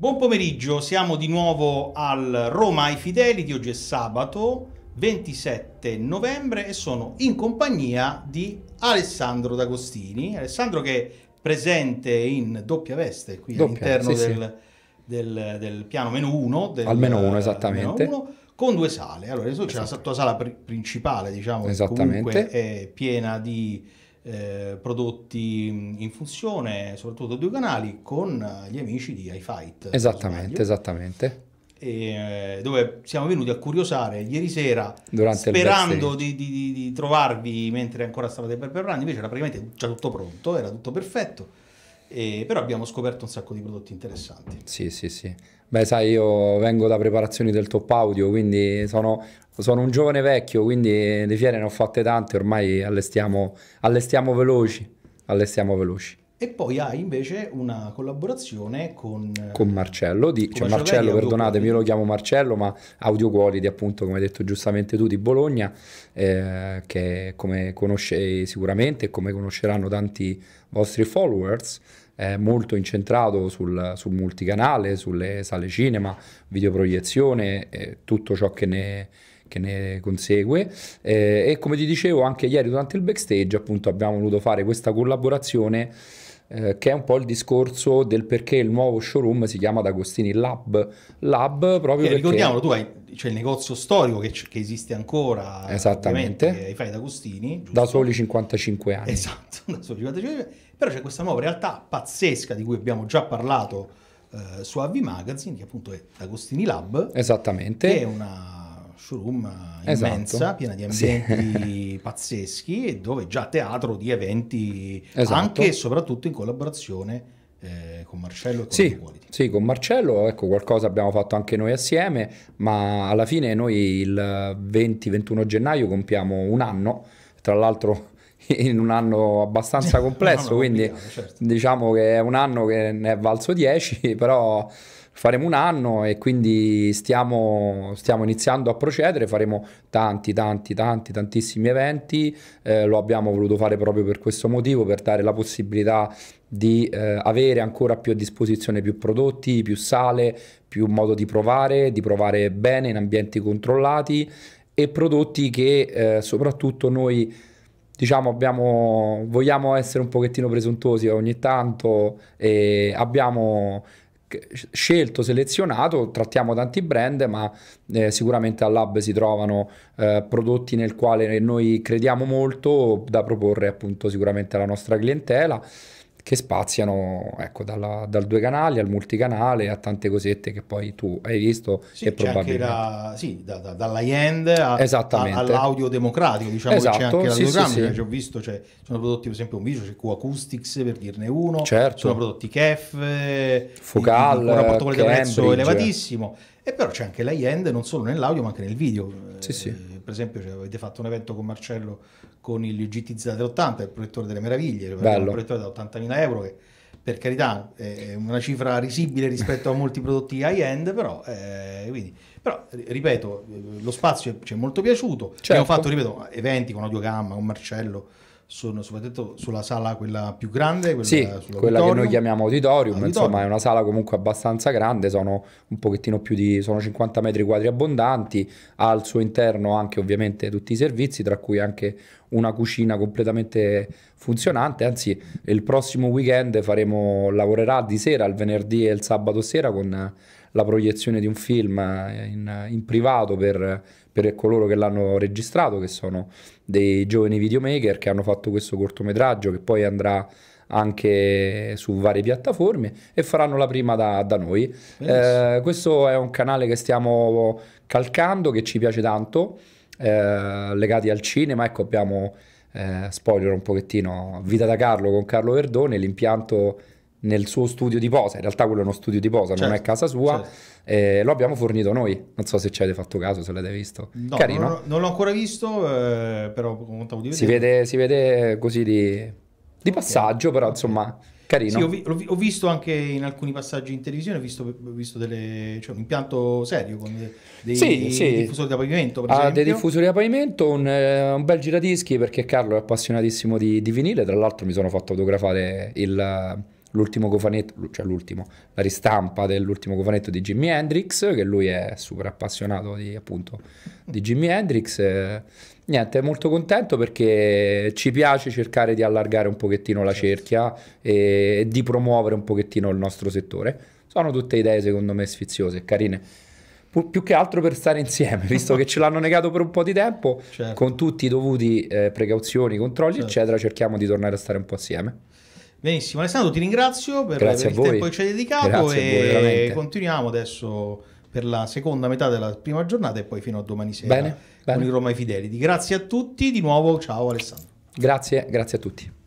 Buon pomeriggio, siamo di nuovo al Roma ai Fideli di oggi è sabato 27 novembre e sono in compagnia di Alessandro D'Agostini, Alessandro che è presente in doppia veste qui doppia, all'interno sì, del, sì. Del, del, piano meno 1, del, al meno 1 esattamente, meno uno, con due sale. Allora adesso esatto. c'è la tua esatto. sala pr- principale diciamo, che comunque è piena di eh, prodotti in funzione, soprattutto due canali, con eh, gli amici di iFight. Esattamente, esattamente. E, eh, dove siamo venuti a curiosare ieri sera Durante sperando di, di, di, trovarvi mentre ancora stavate per preparando invece era praticamente già tutto pronto era tutto perfetto e, però abbiamo scoperto un sacco di prodotti interessanti. Sì, sì, sì. Beh, sai, io vengo da preparazioni del top audio, quindi sono, sono un giovane vecchio, quindi di fiere ne ho fatte tante, ormai allestiamo, allestiamo veloci, allestiamo veloci. E poi hai invece una collaborazione con, eh, con Marcello, di, con cioè Marcello, perdonatemi, io lo chiamo Marcello, ma Audio Quality, appunto, come hai detto giustamente tu, di Bologna, eh, che come conosce sicuramente e come conosceranno tanti vostri followers, è molto incentrato sul, sul multicanale, sulle sale cinema, videoproiezione, eh, tutto ciò che ne, che ne consegue eh, e come ti dicevo anche ieri durante il backstage appunto abbiamo voluto fare questa collaborazione eh, che è un po' il discorso del perché il nuovo showroom si chiama D'Agostini Lab. Lab proprio eh, perché... Ricordiamolo, tu hai c'è il negozio storico che, che esiste ancora. Esattamente. Ai Fai D'Agostini. Giusto? Da soli 55 anni. Esatto, da soli 55 anni. Però c'è questa nuova realtà pazzesca di cui abbiamo già parlato eh, su AV Magazine, che appunto è D'Agostini Lab. Esattamente. Che è una showroom immensa, esatto. piena di ambienti sì. pazzeschi e dove già teatro di eventi esatto. anche e soprattutto in collaborazione eh, con Marcello e con sì, sì, con Marcello, ecco, qualcosa abbiamo fatto anche noi assieme, ma alla fine noi il 20-21 gennaio compiamo un anno, tra l'altro in un anno abbastanza complesso, no, no, quindi certo. diciamo che è un anno che ne è valso 10, però faremo un anno e quindi stiamo, stiamo iniziando a procedere, faremo tanti, tanti, tanti, tantissimi eventi, eh, lo abbiamo voluto fare proprio per questo motivo, per dare la possibilità di eh, avere ancora più a disposizione più prodotti, più sale, più modo di provare, di provare bene in ambienti controllati e prodotti che eh, soprattutto noi diciamo abbiamo, vogliamo essere un pochettino presuntuosi ogni tanto e abbiamo scelto, selezionato, trattiamo tanti brand, ma eh, sicuramente al lab si trovano eh, prodotti nel quale noi crediamo molto da proporre appunto sicuramente alla nostra clientela che spaziano ecco, dalla, dal due canali al multicanale a tante cosette che poi tu hai visto sì, e probabilmente... Da, sì, da, da, dalla Yend all'audio democratico, diciamo esatto, c'è anche la sì, programma, sì, sì. Cioè, ho visto, cioè, sono prodotti per esempio un video, c'è Q-Acoustics per dirne uno, certo. sono prodotti Kef, eh, Focal, un rapporto qualità-prezzo elevatissimo, e però c'è anche la Yend non solo nell'audio ma anche nel video. Sì, eh, sì per esempio cioè, avete fatto un evento con Marcello con il GTZ 80, il proiettore delle meraviglie, un proiettore da 80.000 euro che per carità è una cifra risibile rispetto a molti prodotti high-end, però, eh, quindi, però ripeto, eh, lo spazio ci è molto piaciuto, certo. abbiamo fatto ripeto, eventi con Audio Gamma, con Marcello, sono soprattutto sulla sala quella più grande, quella, sì, quella che noi chiamiamo auditorium, auditorium, insomma è una sala comunque abbastanza grande, sono un pochettino più di, sono 50 metri quadri abbondanti, ha al suo interno anche ovviamente tutti i servizi, tra cui anche una cucina completamente funzionante, anzi il prossimo weekend faremo, lavorerà di sera, il venerdì e il sabato sera con la proiezione di un film in, in privato per, per coloro che l'hanno registrato, che sono dei giovani videomaker che hanno fatto questo cortometraggio che poi andrà anche su varie piattaforme e faranno la prima da, da noi. Eh, questo è un canale che stiamo calcando, che ci piace tanto, eh, legati al cinema. Ecco, abbiamo, eh, spoiler un pochettino, Vita da Carlo con Carlo Verdone, l'impianto nel suo studio di posa, in realtà quello è uno studio di posa, certo, non è certo, casa sua, certo. eh, lo abbiamo fornito noi, non so se ci avete fatto caso, se l'avete visto. No, Carino. Non, non l'ho ancora visto, eh, però contavo di si vede, si vede così di, di passaggio, okay. però insomma... Carino. Sì, ho, vi- ho, visto anche in alcuni passaggi in televisione, ho visto, ho visto delle, cioè, un impianto serio con dei, sì, dei sì. diffusori da pavimento. Ha ah, dei diffusori da pavimento, un, eh, un, bel giradischi perché Carlo è appassionatissimo di, di vinile, tra l'altro mi sono fatto autografare il l'ultimo cofanetto, cioè l'ultimo, la ristampa dell'ultimo cofanetto di Jimi Hendrix, che lui è super appassionato di, appunto, di Jimi Hendrix. Niente, è molto contento perché ci piace cercare di allargare un pochettino la certo. cerchia e, e di promuovere un pochettino il nostro settore. Sono tutte idee secondo me sfiziose, e carine più che altro per stare insieme, visto che ce l'hanno negato per un po' di tempo, certo. con tutti i dovuti eh, precauzioni, controlli, certo. eccetera, cerchiamo di tornare a stare un po' assieme. Benissimo, Alessandro, ti ringrazio per, per il tempo che ci hai dedicato Grazie e voi, continuiamo adesso per la seconda metà della prima giornata e poi fino a domani sera bene, con bene. i Roma Fidelity. Grazie a tutti, di nuovo ciao Alessandro. Grazie, grazie a tutti.